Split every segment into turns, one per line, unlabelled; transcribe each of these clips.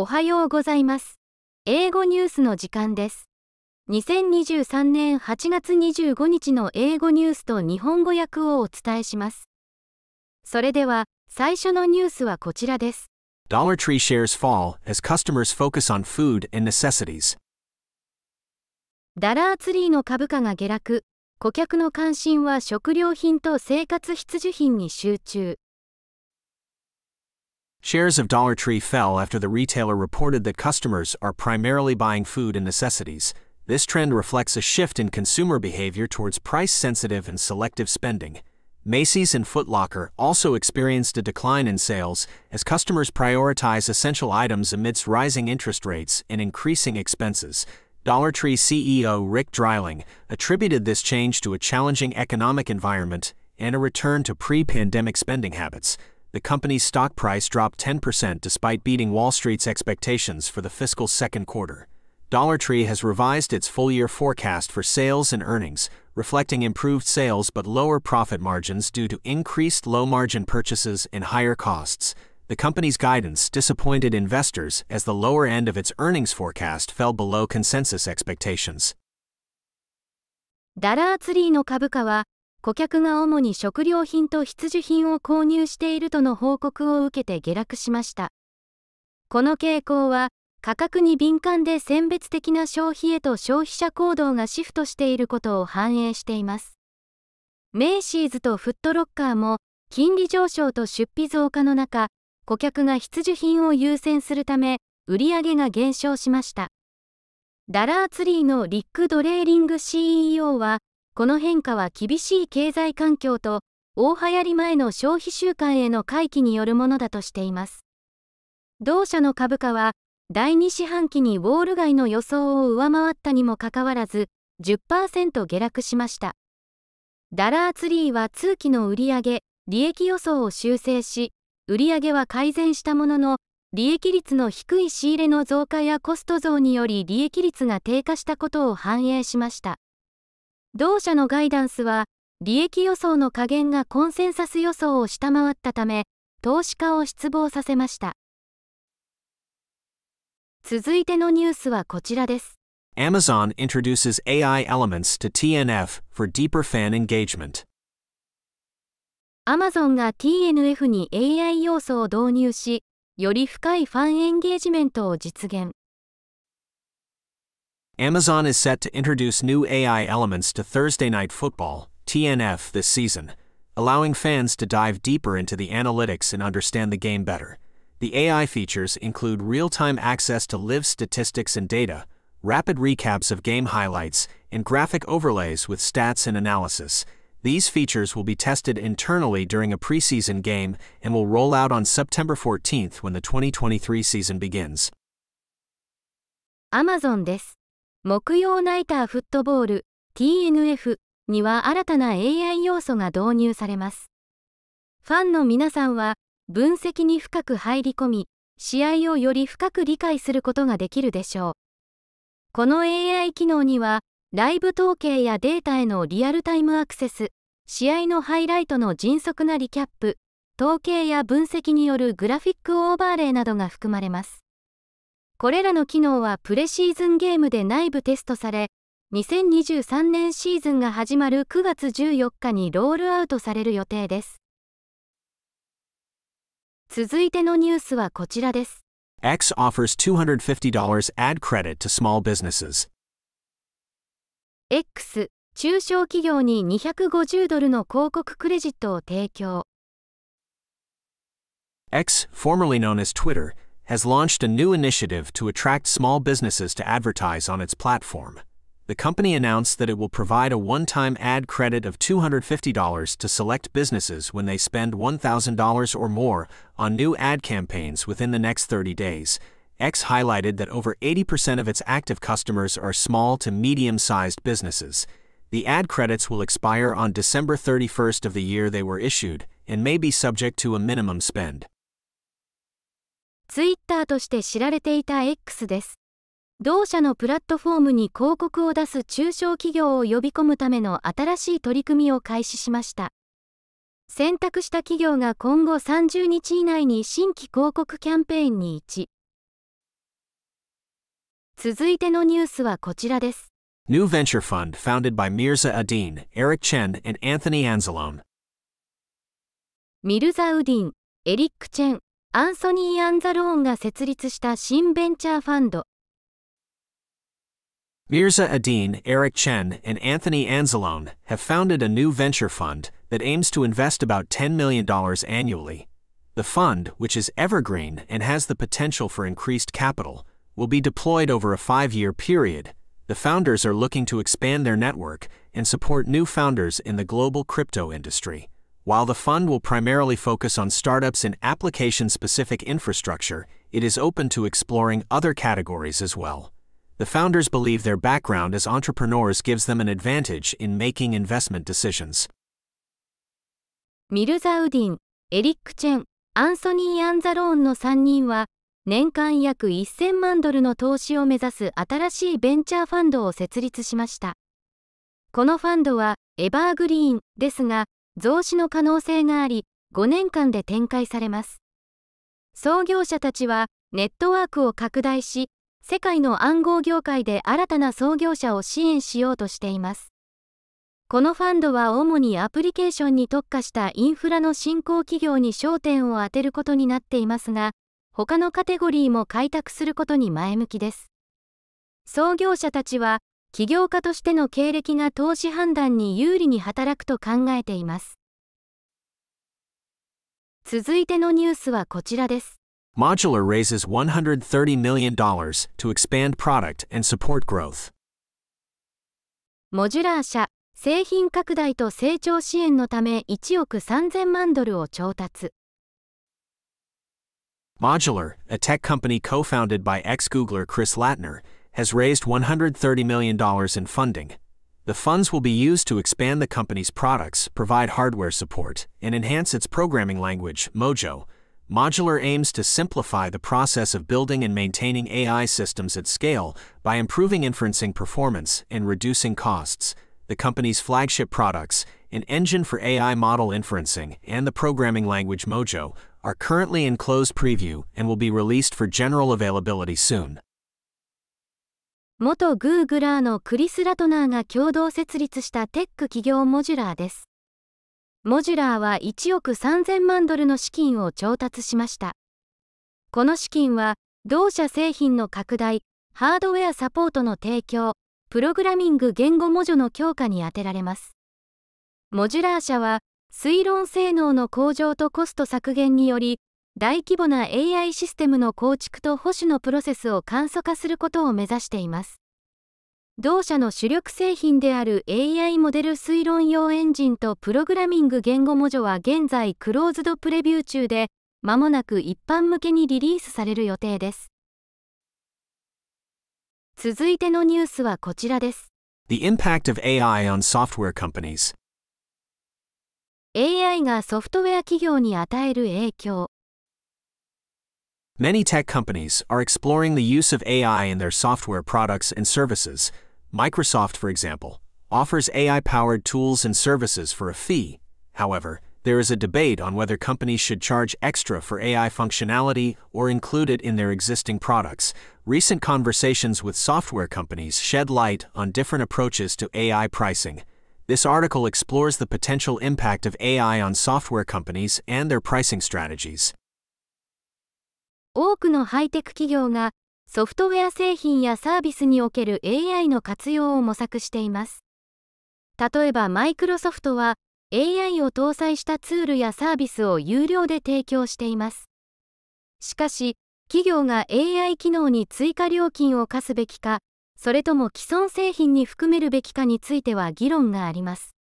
おはようございます。英語ニュースの時間です。2023年8月25日の英語ニュースと日本語訳をお伝えします。それでは、最初のニュースはこちらです。
Dollar Tree shares fall as customers focus on food and necessities.
ダラーツリーの株価が下落、顧客の関心は食料品と生活必需品に集中。
Shares of Dollar Tree fell after the retailer reported that customers are primarily buying food and necessities. This trend reflects a shift in consumer behavior towards price-sensitive and selective spending. Macy's and Foot Locker also experienced a decline in sales as customers prioritize essential items amidst rising interest rates and increasing expenses. Dollar Tree CEO Rick Dryling attributed this change to a challenging economic environment and a return to pre-pandemic spending habits the company's stock price dropped 10% despite beating Wall Street's expectations for the fiscal second quarter. Dollar Tree has revised its full year forecast for sales and earnings, reflecting improved sales but lower profit margins due to increased low margin purchases and higher costs. The company's guidance disappointed investors as the lower end of its earnings forecast fell below consensus expectations.
ダラーツリーの株価は顧客が主に食料品と必需品を購入しているとの報告を受けて下落しました。この傾向は、価格に敏感で選別的な消費へと消費者行動がシフトしていることを反映しています。メイシーズとフットロッカーも、金利上昇と出費増加の中、顧客が必需品を優先するため、売上が減少しました。ダラーツリーのリック・ドレーリング CEO は、この変化は厳しい経済環境と大流行り前の消費習慣への回帰によるものだとしています。同社の株価は第2四半期にウォール街の予想を上回ったにもかかわらず10%下落しました。ダラーツリーは通期の売上、利益予想を修正し、売上は改善したものの、利益率の低い仕入れの増加やコスト増により利益率が低下したことを反映しました。同社のガイダンスは、利益予想の下限がコンセンサス予想を下回ったため、投資家を失望させました。続いてのニュースはこちらです。
Amazon introduces AI elements to TNF for deeper fan engagement.
Amazon が TNF に AI 要素を導入し、より深いファンエンゲージメントを実現。
Amazon is set to introduce new AI elements to Thursday Night Football, TNF, this season, allowing fans to dive deeper into the analytics and understand the game better. The AI features include real-time access to live statistics and data, rapid recaps of game highlights, and graphic overlays with stats and analysis. These features will be tested internally during a preseason game and will roll out on September 14th when the 2023 season begins.
Amazon です。木曜ナイターフットボール TNF には新たな AI 要素が導入されます。ファンの皆さんは分析に深く入り込み、試合をより深く理解することができるでしょう。この AI 機能には、ライブ統計やデータへのリアルタイムアクセス、試合のハイライトの迅速なリキャップ、統計や分析によるグラフィックオーバーレイなどが含まれます。これらの機能はプレシーズンゲームで内部テストされ、2023年シーズンが始まる9月14日にロールアウトされる予定です。続いてのニュースはこちらです。
X offers $250 ad credit to small businesses.
X、中小企業に250ドルの広告クレジットを提供。
X, formerly known as Twitter, has launched a new initiative to attract small businesses to advertise on its platform. The company announced that it will provide a one time ad credit of $250 to select businesses when they spend $1,000 or more on new ad campaigns within the next 30 days. X highlighted that over 80% of its active customers are small to medium sized businesses. The ad credits will expire on December 31st of the year they were issued and may be subject to a minimum spend.
ツイッターとして知られていた X です。同社のプラットフォームに広告を出す中小企業を呼び込むための新しい取り組みを開始しました。選択した企業が今後30日以内に新規広告キャンペーンに1。続いてのニュースはこちらです。
New venture fund founded by Mirza Adin, Eric Chen and Anthony Anzalone.
ミルザ・ウディン、エリック・チェン、アンソニー・アンザローンが設立した新ベンチャーファンド。
Mirza Adin, Eric Chen, and Anthony Anzalone have founded a new venture fund that aims to invest about $10 million annually. The fund, which is evergreen and has the potential for increased capital, will be deployed over a five year period. The founders are looking to expand their network and support new founders in the global crypto industry. While the fund will primarily focus on startups in application-specific infrastructure, it is open to exploring other categories as well. The founders believe their background as entrepreneurs gives them an advantage in making investment decisions.
ミルザウディン、エリック・チェン、アンソニー・アンザローンの3人は、年間約1000万ドルの投資を目指す新しいベンチャーファンドを設立しました。このファンドは、エバーグリーンですが、増資の可能性があり、5年間で展開されます。創業者たちはネットワークを拡大し、世界の暗号業界で新たな創業者を支援しようとしています。このファンドは主にアプリケーションに特化したインフラの新興企業に焦点を当てることになっていますが、他のカテゴリーも開拓することに前向きです。創業者たちは起業家としての経歴が投資判断に有利に働くと考えています。続いてのニュースはこちらです。
Modular raises $130 million to expand product and support growth.
モジュラー社、製品拡大と成長支援のため1億3000万ドルを調達。
Modular, a tech company co-founded by ex-Googler Chris Latner, has raised $130 million in funding. The funds will be used to expand the company's products, provide hardware support, and enhance its programming language, Mojo. Modular aims to simplify the process of building and maintaining AI systems at scale by improving inferencing performance and reducing costs. The company's flagship products, an engine for AI model inferencing, and the programming language Mojo, are currently in closed preview and will be released for general availability soon.
元グーグラーのクリス・ラトナーが共同設立したテック企業モジュラーです。モジュラーは1億3000万ドルの資金を調達しました。この資金は、同社製品の拡大、ハードウェアサポートの提供、プログラミング言語ジュの強化に充てられます。モジュラー社は、推論性能の向上とコスト削減により、大規模な AI システムの構築と保守のプロセスを簡素化することを目指しています。同社の主力製品である AI モデル推論用エンジンとプログラミング言語文書は現在クローズドプレビュー中で、まもなく一般向けにリリースされる予定です。続いてのニュースはこちらです。
The impact of AI on software companies
AI がソフトウェア企業に与える影響。
Many tech companies are exploring the use of AI in their software products and services. Microsoft, for example, offers AI-powered tools and services for a fee. However, there is a debate on whether companies should charge extra for AI functionality or include it in their existing products. Recent conversations with software companies shed light on different approaches to AI pricing. This article explores the potential impact of AI on software companies and their pricing strategies.
多くのハイテク企業がソフトウェア製品やサービスにおける AI の活用を模索しています。例えばマイクロソフトは AI を搭載したツールやサービスを有料で提供しています。しかし、企業が AI 機能に追加料金を課すべきか、それとも既存製品に含めるべきかについては議論があります。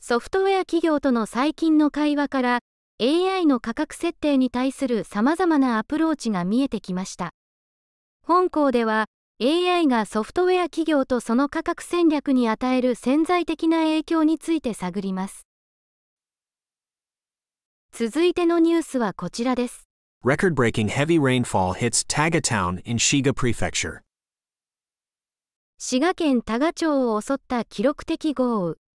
ソフトウェア企業との最近の会話から、AI の価格設定に対する様々なアプローチが見えてきました。本校では AI がソフトウェア企業とその価格戦略に与える潜在的な影響について探ります。続いてのニュースはこちらです。
Record-breaking heavy rainfall hits Taga town in Shiga prefecture.
滋賀県多賀町を襲った記録的豪雨。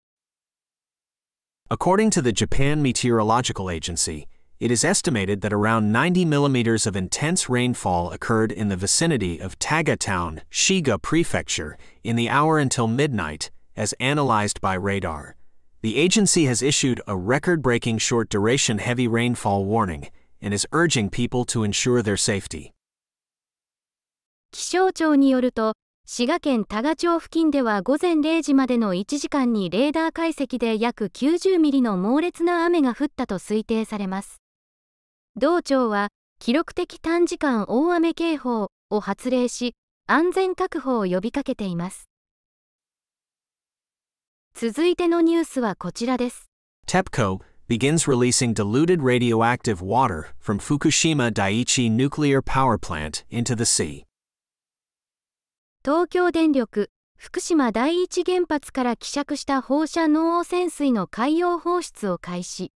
According to the Japan Meteorological Agency, it is estimated that around 90 millimeters of intense rainfall occurred in the vicinity of Taga Town, Shiga Prefecture, in the hour until midnight, as analyzed by radar. The agency has issued a record-breaking short-duration heavy rainfall warning and is urging people to ensure their safety.
気象庁によると滋賀県多賀町付近では午前0時までの1時間にレーダー解析で約90ミリの猛烈な雨が降ったと推定されます。同庁は記録的短時間大雨警報を発令し、安全確保を呼びかけています。続いてのニュースはこちらです。
TEPCO begins releasing diluted radioactive water from Fukushima Daiichi nuclear power plant into the sea.
東京電力福島第一原発から希釈した放射能汚染水の海洋放出を開始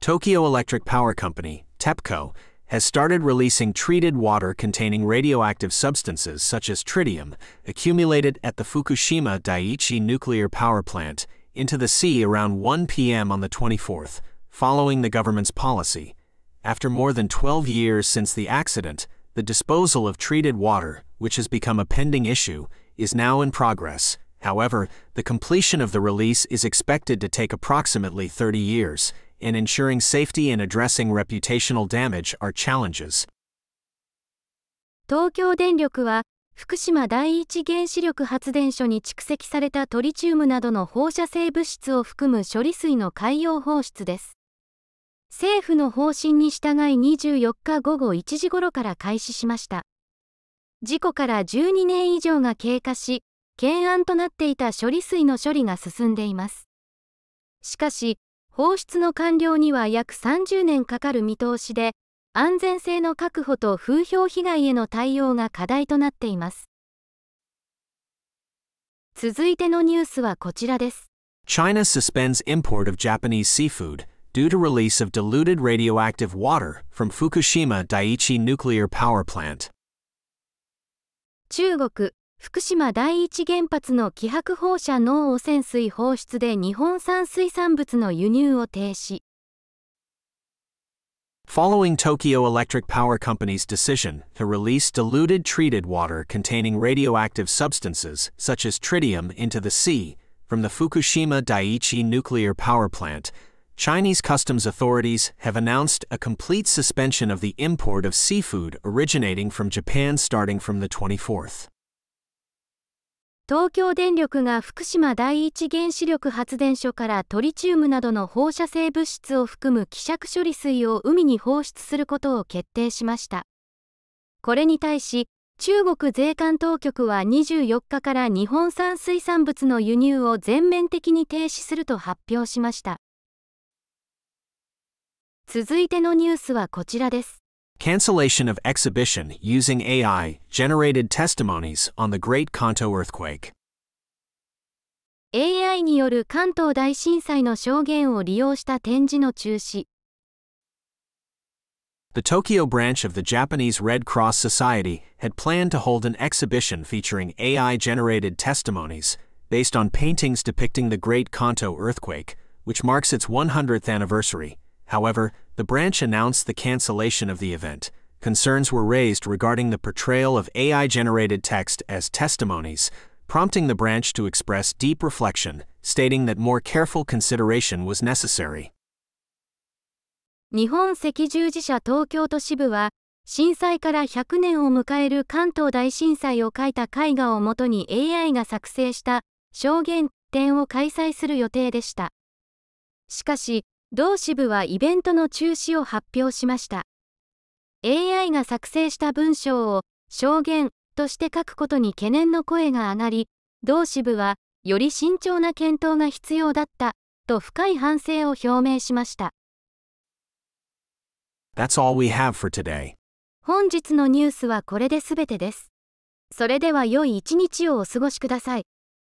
Tokyo Electric Power Company TEPCO has started releasing treated water containing radioactive substances such as tritium accumulated at the Fukushima Daiichi nuclear power plant into the sea around 1 p.m. on the 24th, following the government's policy. After more than 12 years since the accident, the disposal of treated water, which has become a pending issue, is now in progress. However, the completion of the release is expected to take approximately 30 years, and ensuring safety and addressing reputational damage are challenges.
東京電力は福島第一原子力発電所に蓄積されたトリチウムなどの放射性物質を含む処理水の海洋放出です。政府の方針に従い24日午後1時ごろから開始しました。事故から12年以上が経過し、懸案となっていた処理水の処理が進んでいます。しかし、放出の完了には約30年かかる見通しで、安全性の確保と風評被害への対応が課題となっています。続いてのニュースはこちらです。
China suspends import of Japanese seafood due to release of diluted radioactive water from Fukushima Daiichi nuclear power plant.
中国福島第一原発の希薄放射濃汚染水放出で日本産水産物の輸入を停止。
Following Tokyo Electric Power Company's decision to release diluted treated water containing radioactive substances such as tritium into the sea from the Fukushima Daiichi nuclear power plant, Chinese customs authorities have announced a complete suspension of the import of seafood originating from Japan starting from the 24th.
東京電力が福島第一原子力発電所からトリチウムなどの放射性物質を含む希釈処理水を海に放出することを決定しました。これに対し、中国税関当局は24日から日本産水産物の輸入を全面的に停止すると発表しました。続いてのニュースはこちらです。
Cancellation of exhibition using AI generated testimonies on the Great Kanto earthquake.
AI による関東大震災の証言を利用した展示の中止。
The Tokyo branch of the Japanese Red Cross Society had planned to hold an exhibition featuring AI generated testimonies based on paintings depicting the Great Kanto earthquake, which marks its 100th anniversary. However, the branch announced the cancellation of the event. Concerns were raised regarding the portrayal of AI-generated text as testimonies, prompting the branch to express deep reflection, stating that more careful consideration was necessary.
日本赤十字社東京都支部は震災から100年を迎える関東大震災を描いた絵画をもとに AI が作成した証言展を開催する予定でした。しかし、同支部はイベントの中止を発表しました。AI が作成した文章を証言として書くことに懸念の声が上がり、同支部はより慎重な検討が必要だったと深い反省を表明しました。
That's all we have for today.
本日のニュースはこれで全てです。それでは良い一日をお過ごしください。